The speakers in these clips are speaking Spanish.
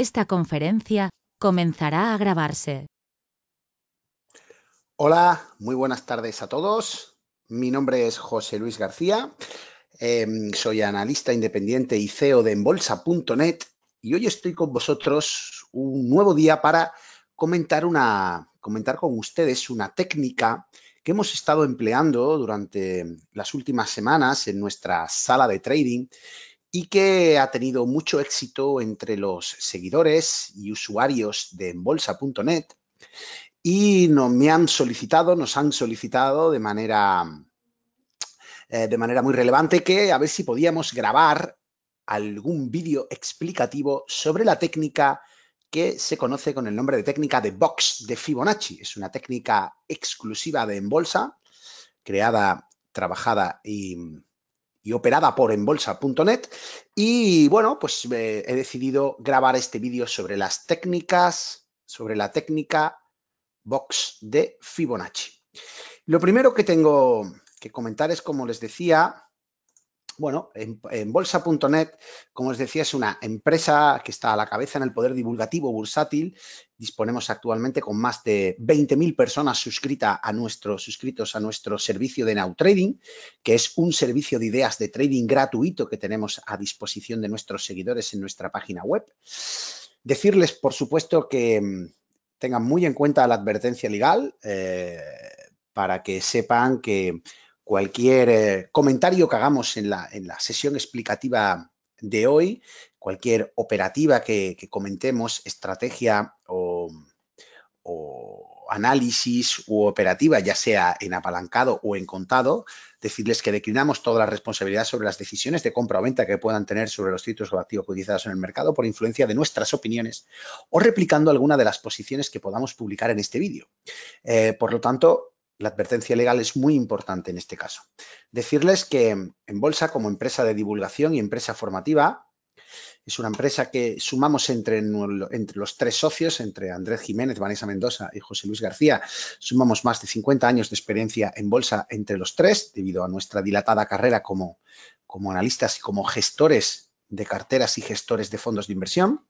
Esta conferencia comenzará a grabarse. Hola, muy buenas tardes a todos. Mi nombre es José Luis García. Em, soy analista independiente y CEO de Embolsa.net y hoy estoy con vosotros un nuevo día para comentar, una, comentar con ustedes una técnica que hemos estado empleando durante las últimas semanas en nuestra sala de trading y que ha tenido mucho éxito entre los seguidores y usuarios de embolsa.net y nos, me han solicitado, nos han solicitado de manera, eh, de manera muy relevante que a ver si podíamos grabar algún vídeo explicativo sobre la técnica que se conoce con el nombre de técnica de box de Fibonacci. Es una técnica exclusiva de Embolsa, creada, trabajada y y operada por embolsa.net. Y bueno, pues eh, he decidido grabar este vídeo sobre las técnicas, sobre la técnica box de Fibonacci. Lo primero que tengo que comentar es, como les decía, bueno, en, bolsa.net, como os decía, es una empresa que está a la cabeza en el poder divulgativo bursátil. Disponemos actualmente con más de 20.000 personas suscritas a nuestro, suscritos a nuestro servicio de Now Trading, que es un servicio de ideas de trading gratuito que tenemos a disposición de nuestros seguidores en nuestra página web. Decirles, por supuesto, que mm, tengan muy en cuenta la advertencia legal eh, para que sepan que cualquier eh, comentario que hagamos en la, sesión explicativa de hoy, cualquier operativa que, comentemos, estrategia o, análisis u operativa, ya sea en apalancado o en contado, decirles que declinamos toda la responsabilidad sobre las decisiones de compra o venta que puedan tener sobre los títulos o activos cotizados en el mercado por influencia de nuestras opiniones o replicando alguna de las posiciones que podamos publicar en este vídeo. Eh, por lo tanto, la advertencia legal es muy importante en este caso. Decirles que en Bolsa, como empresa de divulgación y empresa formativa, es una empresa que sumamos entre, los tres socios, entre Andrés Jiménez, Vanessa Mendoza y José Luis García, sumamos más de 50 años de experiencia en bolsa entre los tres, debido a nuestra dilatada carrera como, como analistas y como gestores de carteras y gestores de fondos de inversión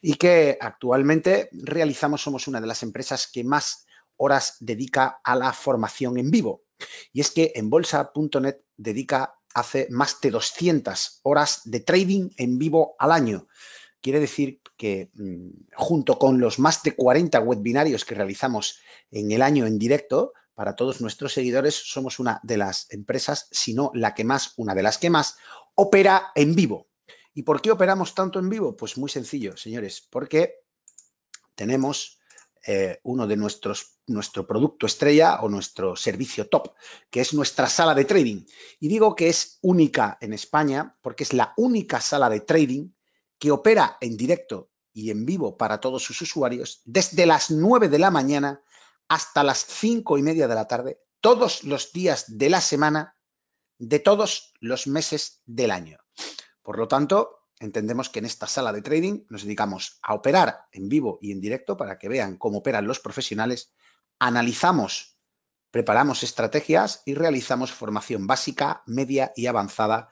y que actualmente realizamos, somos una de las empresas que más horas dedica a la formación en vivo. Y es que en bolsa.net dedica hace más de 200 horas de trading en vivo al año. Quiere decir que mm, junto con los más de 40 webinarios que realizamos en el año en directo, para todos nuestros seguidores somos una de las empresas, si no la que más, una de las que más, opera en vivo. ¿Y por qué operamos tanto en vivo? Pues muy sencillo, señores, porque tenemos eh, uno de nuestros, nuestro producto estrella o nuestro servicio top, que es nuestra sala de trading. Y digo que es única en España porque es la única sala de trading que opera en directo y en vivo para todos sus usuarios desde las 9 de la mañana hasta las 5 y media de la tarde, todos los días de la semana, de todos los meses del año. Por lo tanto, entendemos que en esta sala de trading nos dedicamos a operar en vivo y en directo para que vean cómo operan los profesionales, analizamos, preparamos estrategias y realizamos formación básica, media y avanzada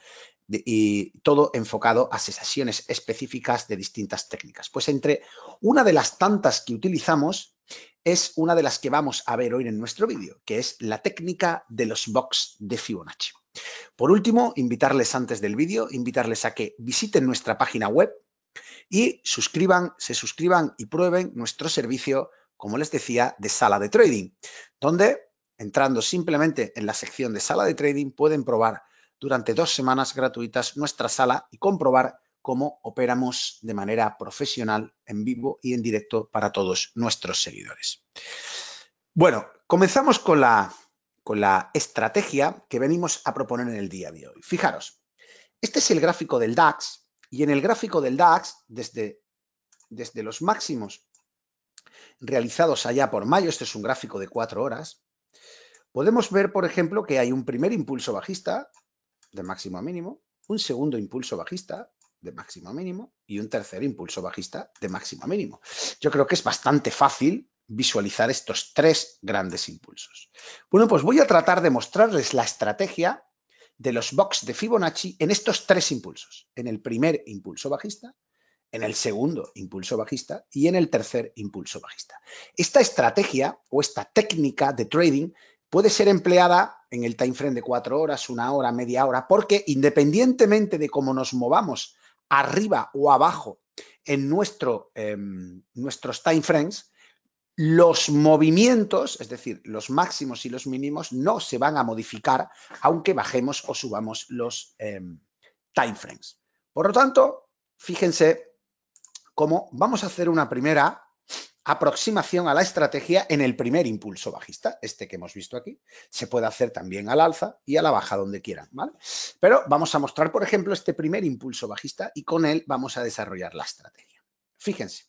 y todo enfocado a sesiones específicas de distintas técnicas. Pues entre una de las tantas que utilizamos es una de las que vamos a ver hoy en nuestro vídeo, que es la técnica de los box de Fibonacci. Por último, invitarles antes del vídeo, invitarles a que visiten nuestra página web y suscriban, se suscriban y prueben nuestro servicio, como les decía, de sala de trading, donde entrando simplemente en la sección de sala de trading pueden probar durante dos semanas gratuitas nuestra sala y comprobar cómo operamos de manera profesional en vivo y en directo para todos nuestros seguidores. Bueno, comenzamos con la con la estrategia que venimos a proponer en el día de hoy. Fijaros, este es el gráfico del DAX y en el gráfico del DAX, desde, desde los máximos realizados allá por mayo, este es un gráfico de cuatro horas, podemos ver, por ejemplo, que hay un primer impulso bajista de máximo a mínimo, un segundo impulso bajista de máximo a mínimo y un tercer impulso bajista de máximo a mínimo. Yo creo que es bastante fácil visualizar estos tres grandes impulsos. Bueno, pues voy a tratar de mostrarles la estrategia de los box de Fibonacci en estos tres impulsos. En el primer impulso bajista, en el segundo impulso bajista y en el tercer impulso bajista. Esta estrategia o esta técnica de trading puede ser empleada en el time frame de cuatro horas, una hora, media hora, porque independientemente de cómo nos movamos arriba o abajo en nuestro, em, nuestros time frames, los movimientos, es decir, los máximos y los mínimos, no se van a modificar aunque bajemos o subamos los em, timeframes. Por lo tanto, fíjense cómo vamos a hacer una primera aproximación a la estrategia en el primer impulso bajista, este que hemos visto aquí. Se puede hacer también al alza y a la baja donde quieran, ¿vale? Pero vamos a mostrar, por ejemplo, este primer impulso bajista y con él vamos a desarrollar la estrategia. Fíjense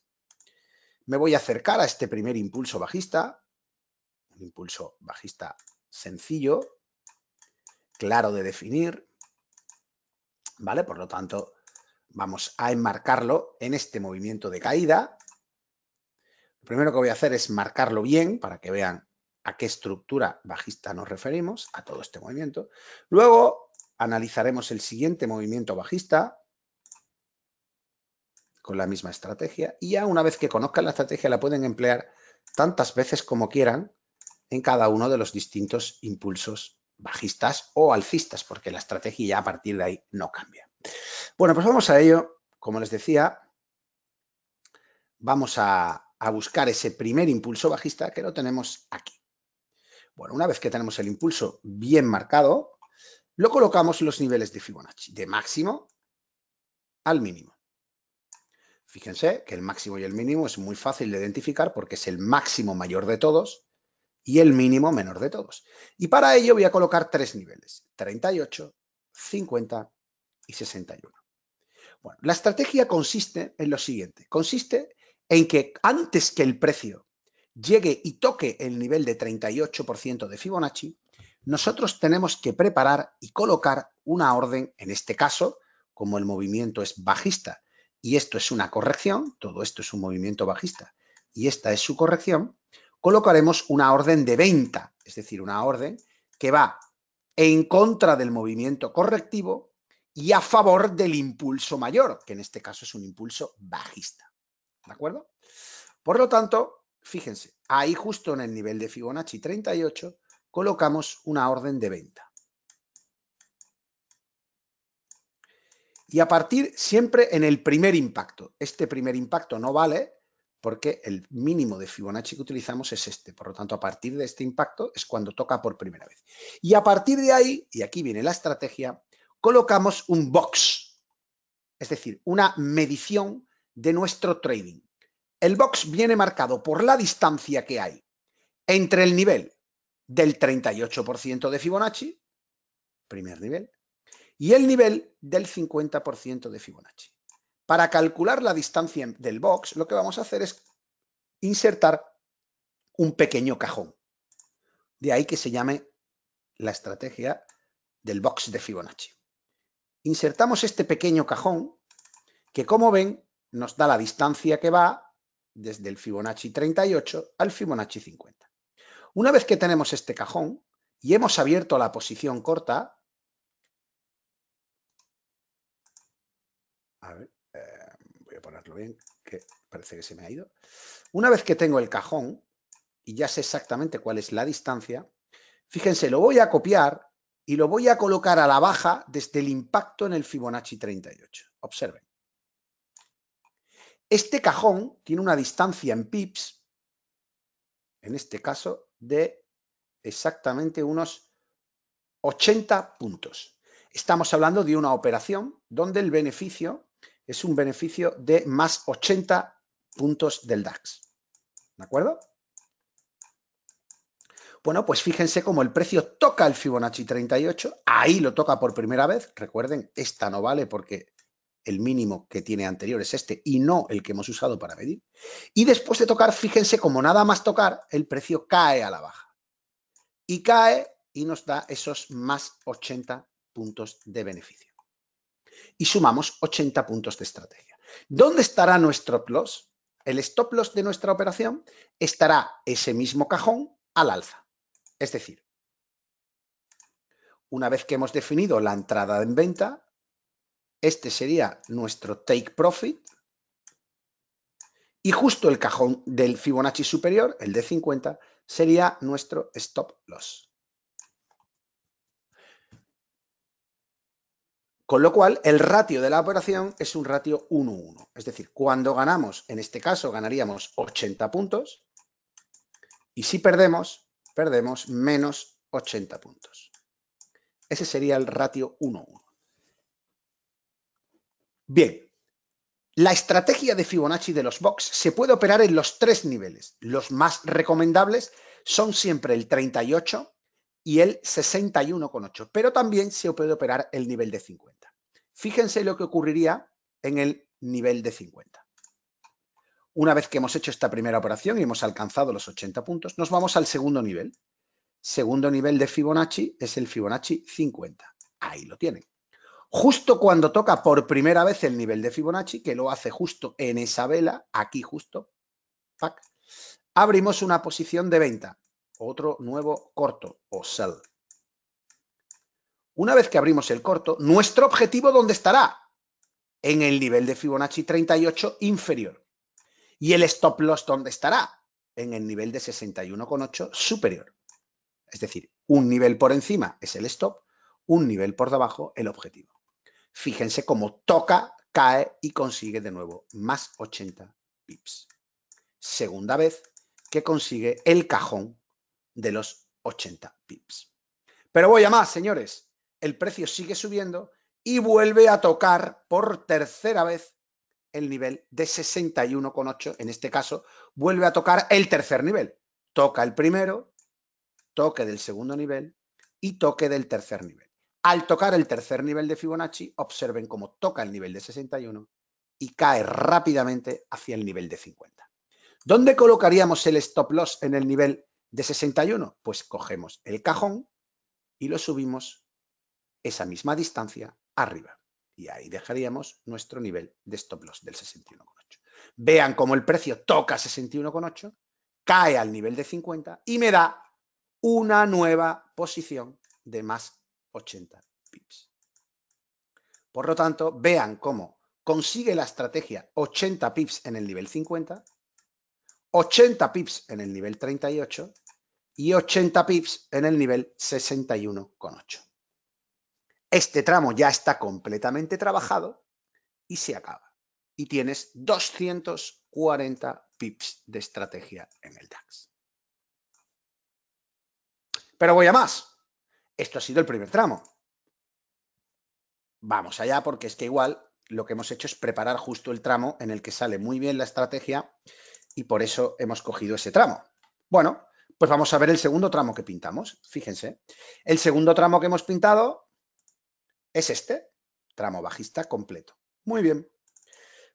me voy a acercar a este primer impulso bajista, un impulso bajista sencillo, claro de definir, ¿vale? Por lo tanto, vamos a enmarcarlo en este movimiento de caída. Lo primero que voy a hacer es marcarlo bien para que vean a qué estructura bajista nos referimos, a todo este movimiento. Luego analizaremos el siguiente movimiento bajista, con la misma estrategia y ya una vez que conozcan la estrategia la pueden emplear tantas veces como quieran en cada uno de los distintos impulsos bajistas o alcistas, porque la estrategia ya a partir de ahí no cambia. Bueno, pues vamos a ello. Como les decía, vamos a, a buscar ese primer impulso bajista que lo tenemos aquí. Bueno, una vez que tenemos el impulso bien marcado, lo colocamos en los niveles de Fibonacci, de máximo al mínimo. Fíjense que el máximo y el mínimo es muy fácil de identificar porque es el máximo mayor de todos y el mínimo menor de todos. Y para ello voy a colocar tres niveles, 38, 50 y 61. Bueno, la estrategia consiste en lo siguiente, consiste en que antes que el precio llegue y toque el nivel de 38% de Fibonacci, nosotros tenemos que preparar y colocar una orden, en este caso, como el movimiento es bajista y esto es una corrección, todo esto es un movimiento bajista y esta es su corrección, colocaremos una orden de venta, es decir, una orden que va en contra del movimiento correctivo y a favor del impulso mayor, que en este caso es un impulso bajista. ¿De acuerdo? Por lo tanto, fíjense, ahí justo en el nivel de Fibonacci 38 colocamos una orden de venta. y a partir siempre en el primer impacto. Este primer impacto no vale porque el mínimo de Fibonacci que utilizamos es este. Por lo tanto, a partir de este impacto es cuando toca por primera vez. Y a partir de ahí, y aquí viene la estrategia, colocamos un box, es decir, una medición de nuestro trading. El box viene marcado por la distancia que hay entre el nivel del 38% de Fibonacci, primer nivel, y el nivel del 50% de Fibonacci. Para calcular la distancia del box, lo que vamos a hacer es insertar un pequeño cajón. De ahí que se llame la estrategia del box de Fibonacci. Insertamos este pequeño cajón que, como ven, nos da la distancia que va desde el Fibonacci 38 al Fibonacci 50. Una vez que tenemos este cajón y hemos abierto la posición corta, a eh, voy a ponerlo bien, que parece que se me ha ido. Una vez que tengo el cajón y ya sé exactamente cuál es la distancia, fíjense, lo voy a copiar y lo voy a colocar a la baja desde el impacto en el Fibonacci 38. Observen. Este cajón tiene una distancia en pips, en este caso, de exactamente unos 80 puntos. Estamos hablando de una operación donde el beneficio es un beneficio de más 80 puntos del DAX. ¿De acuerdo? Bueno, pues fíjense cómo el precio toca el Fibonacci 38, ahí lo toca por primera vez. Recuerden, esta no vale porque el mínimo que tiene anterior es este y no el que hemos usado para medir. Y después de tocar, fíjense cómo nada más tocar, el precio cae a la baja. Y cae y nos da esos más 80 puntos de beneficio y sumamos 80 puntos de estrategia. ¿Dónde estará nuestro stop loss? El stop loss de nuestra operación estará ese mismo cajón al alza. Es decir, una vez que hemos definido la entrada en venta, este sería nuestro take profit y justo el cajón del Fibonacci superior, el de 50, sería nuestro stop loss. Con lo cual, el ratio de la operación es un ratio 1-1. Es decir, cuando ganamos, en este caso ganaríamos 80 puntos y si perdemos, perdemos menos 80 puntos. Ese sería el ratio 1-1. Bien, la estrategia de Fibonacci de los box se puede operar en los tres niveles. Los más recomendables son siempre el 38, y el 61,8, pero también se puede operar el nivel de 50. Fíjense lo que ocurriría en el nivel de 50. Una vez que hemos hecho esta primera operación y hemos alcanzado los 80 puntos, nos vamos al segundo nivel. Segundo nivel de Fibonacci es el Fibonacci 50. Ahí lo tienen. Justo cuando toca por primera vez el nivel de Fibonacci, que lo hace justo en esa vela, aquí justo, abrimos una posición de venta otro nuevo corto o sell. Una vez que abrimos el corto, nuestro objetivo ¿dónde estará? En el nivel de Fibonacci 38 inferior. ¿Y el stop loss dónde estará? En el nivel de 61,8 superior. Es decir, un nivel por encima es el stop, un nivel por debajo el objetivo. Fíjense cómo toca, cae y consigue de nuevo más 80 pips. Segunda vez que consigue el cajón de los 80 pips. Pero voy a más, señores. El precio sigue subiendo y vuelve a tocar por tercera vez el nivel de 61,8. En este caso, vuelve a tocar el tercer nivel. Toca el primero, toque del segundo nivel y toque del tercer nivel. Al tocar el tercer nivel de Fibonacci, observen cómo toca el nivel de 61 y cae rápidamente hacia el nivel de 50. ¿Dónde colocaríamos el stop loss en el nivel de 61, pues cogemos el cajón y lo subimos esa misma distancia arriba. Y ahí dejaríamos nuestro nivel de stop loss del 61,8. Vean cómo el precio toca 61,8, cae al nivel de 50 y me da una nueva posición de más 80 pips. Por lo tanto, vean cómo consigue la estrategia 80 pips en el nivel 50, 80 pips en el nivel 38 y 80 pips en el nivel 61,8. Este tramo ya está completamente trabajado y se acaba. Y tienes 240 pips de estrategia en el DAX. Pero voy a más. Esto ha sido el primer tramo. Vamos allá porque es que igual lo que hemos hecho es preparar justo el tramo en el que sale muy bien la estrategia y por eso hemos cogido ese tramo. Bueno, pues vamos a ver el segundo tramo que pintamos. Fíjense, el segundo tramo que hemos pintado es este, tramo bajista completo. Muy bien.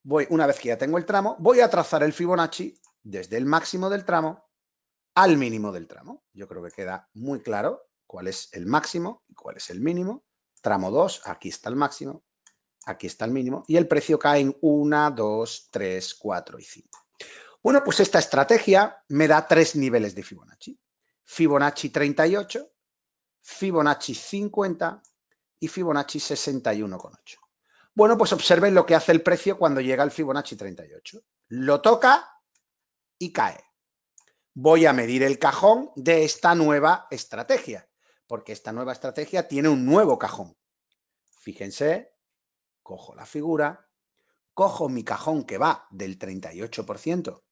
Voy, una vez que ya tengo el tramo, voy a trazar el Fibonacci desde el máximo del tramo al mínimo del tramo. Yo creo que queda muy claro cuál es el máximo y cuál es el mínimo. Tramo 2, aquí está el máximo, aquí está el mínimo, y el precio cae en 1, 2, 3, 4 y 5. Bueno, pues esta estrategia me da tres niveles de Fibonacci. Fibonacci 38, Fibonacci 50 y Fibonacci 61,8. Bueno, pues observen lo que hace el precio cuando llega al Fibonacci 38. Lo toca y cae. Voy a medir el cajón de esta nueva estrategia, porque esta nueva estrategia tiene un nuevo cajón. Fíjense, cojo la figura, cojo mi cajón que va del 38%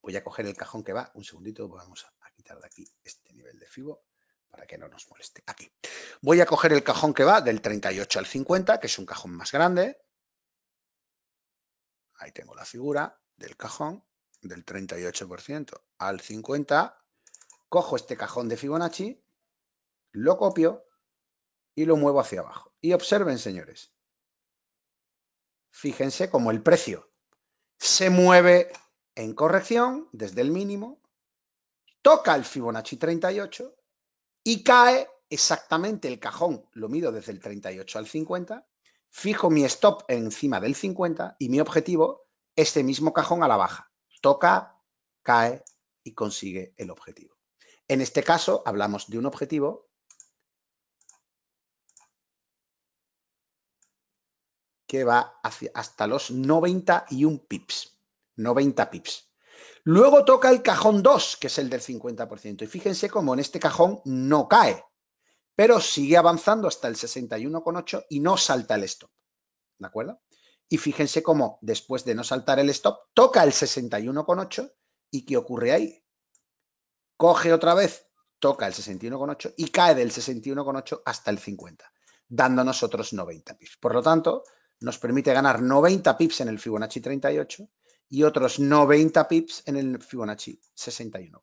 Voy a coger el cajón que va. Un segundito, vamos a quitar de aquí este nivel de FIBO para que no nos moleste. Aquí. Voy a coger el cajón que va del 38 al 50, que es un cajón más grande. Ahí tengo la figura del cajón del 38% al 50%. Cojo este cajón de Fibonacci, lo copio y lo muevo hacia abajo. Y observen, señores. Fíjense cómo el precio se mueve en corrección desde el mínimo, toca el Fibonacci 38 y cae exactamente el cajón, lo mido desde el 38 al 50, fijo mi stop encima del 50 y mi objetivo, este mismo cajón a la baja. Toca, cae y consigue el objetivo. En este caso hablamos de un objetivo que va hasta los 91 pips. 90 pips. Luego toca el cajón 2, que es el del 50%. Y fíjense cómo en este cajón no cae, pero sigue avanzando hasta el 61,8 y no salta el stop. ¿De acuerdo? Y fíjense cómo después de no saltar el stop, toca el 61,8 y ¿qué ocurre ahí? Coge otra vez, toca el 61,8 y cae del 61,8 hasta el 50, dándonos otros 90 pips. Por lo tanto, nos permite ganar 90 pips en el Fibonacci 38 y otros 90 pips en el Fibonacci 61,8.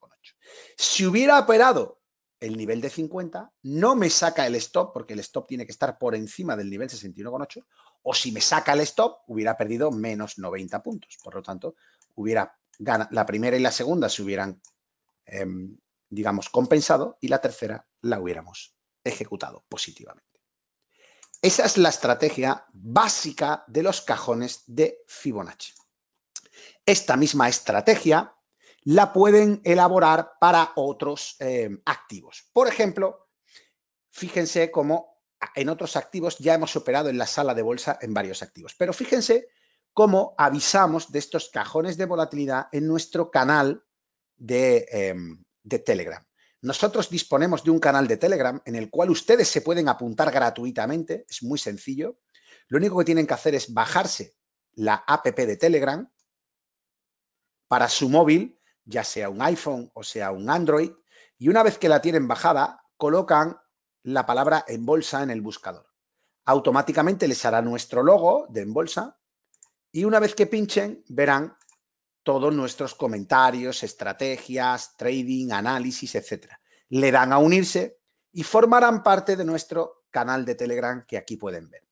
Si hubiera operado el nivel de 50, no me saca el stop, porque el stop tiene que estar por encima del nivel 61,8, o si me saca el stop, hubiera perdido menos 90 puntos. Por lo tanto, hubiera la primera y la segunda se hubieran, em, digamos, compensado y la tercera la hubiéramos ejecutado positivamente. Esa es la estrategia básica de los cajones de Fibonacci. Esta misma estrategia la pueden elaborar para otros eh, activos. Por ejemplo, fíjense cómo en otros activos ya hemos operado en la sala de bolsa en varios activos, pero fíjense cómo avisamos de estos cajones de volatilidad en nuestro canal de eh, Telegram. Nosotros disponemos de un canal de Telegram en el cual ustedes se pueden apuntar gratuitamente, es muy sencillo. Lo único que tienen que hacer es bajarse la app de Telegram, para su móvil, ya sea un iPhone o sea un Android, y una vez que la tienen bajada, colocan la palabra en bolsa en el buscador. Automáticamente les hará nuestro logo de en bolsa y una vez que pinchen verán todos nuestros comentarios, estrategias, trading, análisis, etc. Le dan a unirse y formarán parte de nuestro canal de Telegram que aquí pueden ver.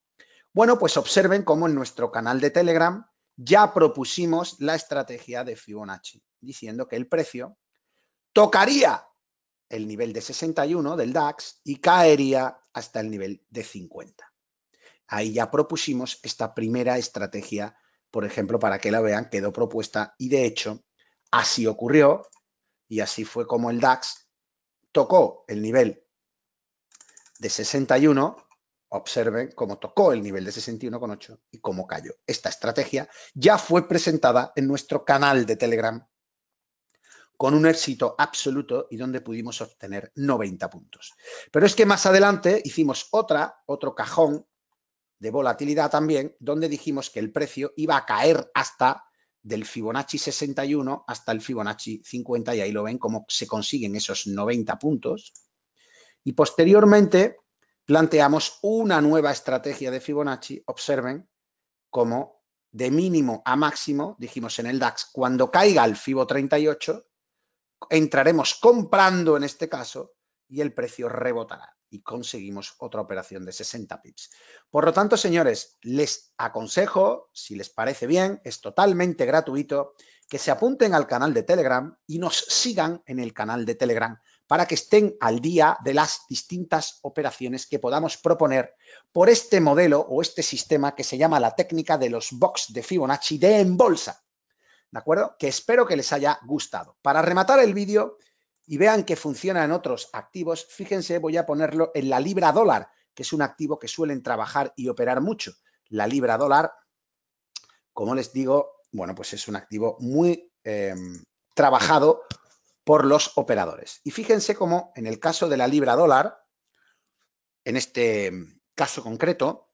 Bueno, pues observen cómo en nuestro canal de Telegram ya propusimos la estrategia de Fibonacci, diciendo que el precio tocaría el nivel de 61 del DAX y caería hasta el nivel de 50. Ahí ya propusimos esta primera estrategia, por ejemplo, para que la vean, quedó propuesta y de hecho así ocurrió y así fue como el DAX tocó el nivel de 61 Observen cómo tocó el nivel de 61,8 y cómo cayó. Esta estrategia ya fue presentada en nuestro canal de Telegram con un éxito absoluto y donde pudimos obtener 90 puntos. Pero es que más adelante hicimos otra, otro cajón de volatilidad también, donde dijimos que el precio iba a caer hasta del Fibonacci 61 hasta el Fibonacci 50 y ahí lo ven cómo se consiguen esos 90 puntos. Y posteriormente planteamos una nueva estrategia de Fibonacci, observen cómo de mínimo a máximo, dijimos en el DAX, cuando caiga el FIBO 38, entraremos comprando en este caso y el precio rebotará y conseguimos otra operación de 60 pips. Por lo tanto, señores, les aconsejo, si les parece bien, es totalmente gratuito, que se apunten al canal de Telegram y nos sigan en el canal de Telegram para que estén al día de las distintas operaciones que podamos proponer por este modelo o este sistema que se llama la técnica de los box de Fibonacci de en bolsa, ¿De acuerdo? Que espero que les haya gustado. Para rematar el vídeo y vean que funciona en otros activos, fíjense, voy a ponerlo en la libra dólar, que es un activo que suelen trabajar y operar mucho. La libra dólar, como les digo, bueno, pues es un activo muy eh, trabajado por los operadores. Y fíjense cómo en el caso de la libra dólar, en este mm, caso concreto,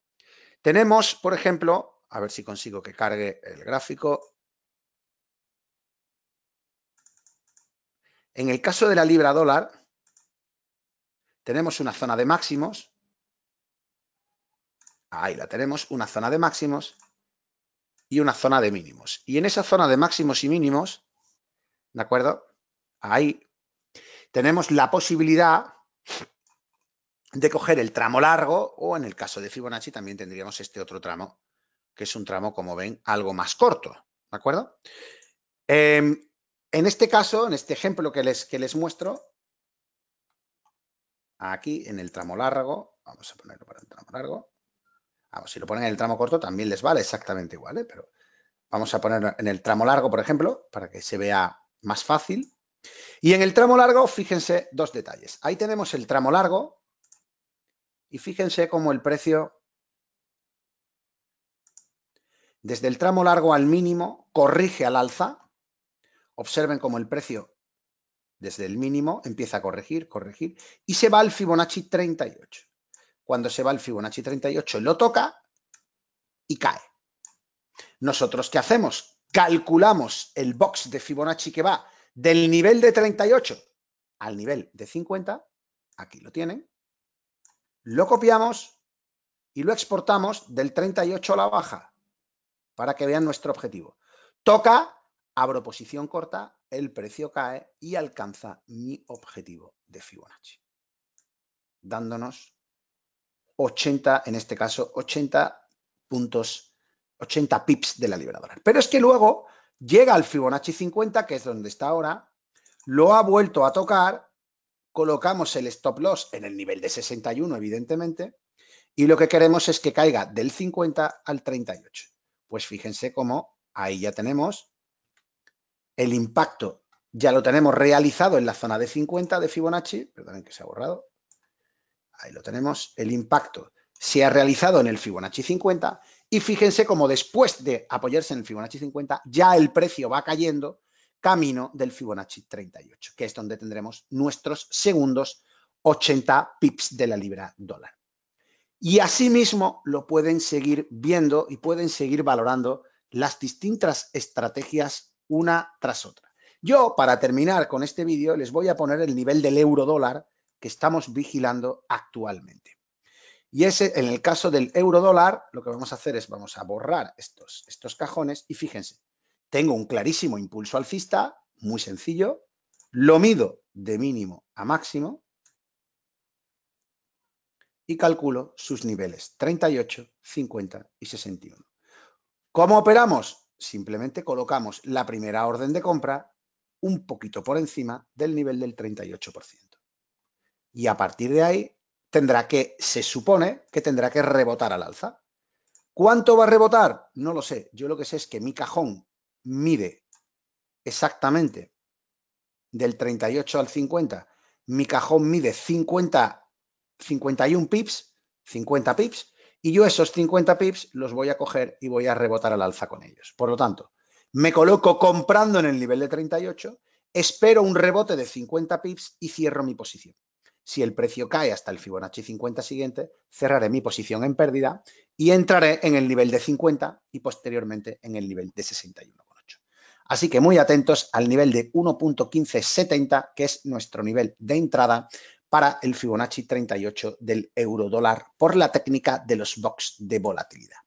tenemos, por ejemplo, a ver si consigo que cargue el gráfico. En el caso de la libra dólar, tenemos una zona de máximos. Ahí la tenemos, una zona de máximos y una zona de mínimos. Y en esa zona de máximos y mínimos, ¿de acuerdo? ahí, tenemos la posibilidad de coger el tramo largo o en el caso de Fibonacci también tendríamos este otro tramo, que es un tramo, como ven, algo más corto, ¿de acuerdo? Em, en este caso, en este ejemplo que les, que les muestro, aquí en el tramo largo, vamos a ponerlo para el tramo largo, vamos, ah, pues si lo ponen en el tramo corto también les vale exactamente igual, ¿eh? pero vamos a poner en el tramo largo, por ejemplo, para que se vea más fácil, y en el tramo largo, fíjense dos detalles. Ahí tenemos el tramo largo y fíjense cómo el precio desde el tramo largo al mínimo corrige al alza. Observen cómo el precio desde el mínimo empieza a corregir, corregir y se va al Fibonacci 38. Cuando se va al Fibonacci 38 lo toca y cae. Nosotros, ¿qué hacemos? Calculamos el box de Fibonacci que va del nivel de 38 al nivel de 50, aquí lo tienen, lo copiamos y lo exportamos del 38 a la baja para que vean nuestro objetivo. Toca, abro posición corta, el precio cae y alcanza mi objetivo de Fibonacci, dándonos 80, en este caso 80 puntos, 80 pips de la liberadora. Pero es que luego llega al Fibonacci 50, que es donde está ahora, lo ha vuelto a tocar, colocamos el stop loss en el nivel de 61, evidentemente, y lo que queremos es que caiga del 50 al 38. Pues fíjense cómo ahí ya tenemos el impacto, ya lo tenemos realizado en la zona de 50 de Fibonacci, perdonen que se ha borrado, ahí lo tenemos, el impacto se ha realizado en el Fibonacci 50 y fíjense cómo después de apoyarse en el Fibonacci 50, ya el precio va cayendo camino del Fibonacci 38, que es donde tendremos nuestros segundos 80 pips de la libra dólar. Y asimismo lo pueden seguir viendo y pueden seguir valorando las distintas estrategias una tras otra. Yo, para terminar con este vídeo, les voy a poner el nivel del euro dólar que estamos vigilando actualmente. Y ese, en el caso del euro dólar, lo que vamos a hacer es vamos a borrar estos, estos cajones y fíjense, tengo un clarísimo impulso alcista, muy sencillo, lo mido de mínimo a máximo y calculo sus niveles 38, 50 y 61. ¿Cómo operamos? Simplemente colocamos la primera orden de compra un poquito por encima del nivel del 38%. Y a partir de ahí tendrá que, se supone que tendrá que rebotar al alza. ¿Cuánto va a rebotar? No lo sé. Yo lo que sé es que mi cajón mide exactamente del 38 al 50. Mi cajón mide 50, 51 pips, 50 pips, y yo esos 50 pips los voy a coger y voy a rebotar al alza con ellos. Por lo tanto, me coloco comprando en el nivel de 38, espero un rebote de 50 pips y cierro mi posición. Si el precio cae hasta el Fibonacci 50 siguiente, cerraré mi posición en pérdida y entraré en el nivel de 50 y posteriormente en el nivel de 61,8. Así que muy atentos al nivel de 1.1570, que es nuestro nivel de entrada para el Fibonacci 38 del euro dólar por la técnica de los box de volatilidad.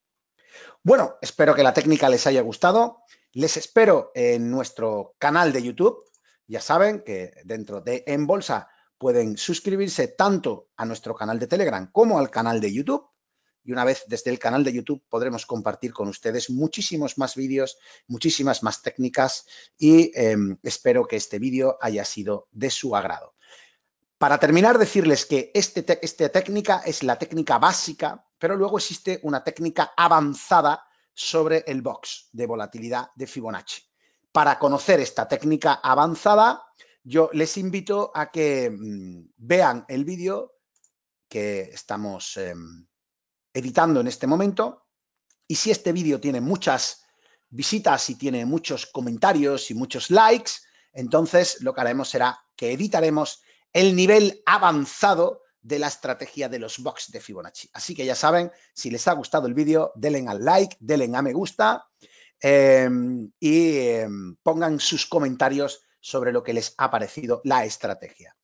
Bueno, espero que la técnica les haya gustado. Les espero en nuestro canal de YouTube. Ya saben que dentro de En Bolsa pueden suscribirse tanto a nuestro canal de Telegram como al canal de YouTube. Y una vez desde el canal de YouTube podremos compartir con ustedes muchísimos más vídeos, muchísimas más técnicas y em, espero que este vídeo haya sido de su agrado. Para terminar, decirles que este esta técnica es la técnica básica, pero luego existe una técnica avanzada sobre el box de volatilidad de Fibonacci. Para conocer esta técnica avanzada, yo les invito a que mm, vean el vídeo que estamos em, editando en este momento y si este vídeo tiene muchas visitas y tiene muchos comentarios y muchos likes, entonces lo que haremos será que editaremos el nivel avanzado de la estrategia de los box de Fibonacci. Así que ya saben, si les ha gustado el vídeo, denle al like, denle a me gusta em, y em, pongan sus comentarios sobre lo que les ha parecido la estrategia.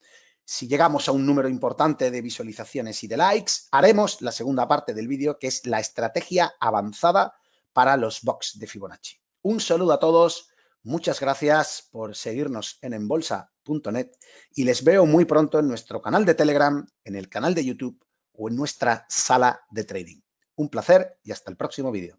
Si llegamos a un número importante de visualizaciones y de likes, haremos la segunda parte del vídeo, que es la estrategia avanzada para los box de Fibonacci. Un saludo a todos, muchas gracias por seguirnos en embolsa.net y les veo muy pronto en nuestro canal de Telegram, en el canal de YouTube o en nuestra sala de trading. Un placer y hasta el próximo vídeo.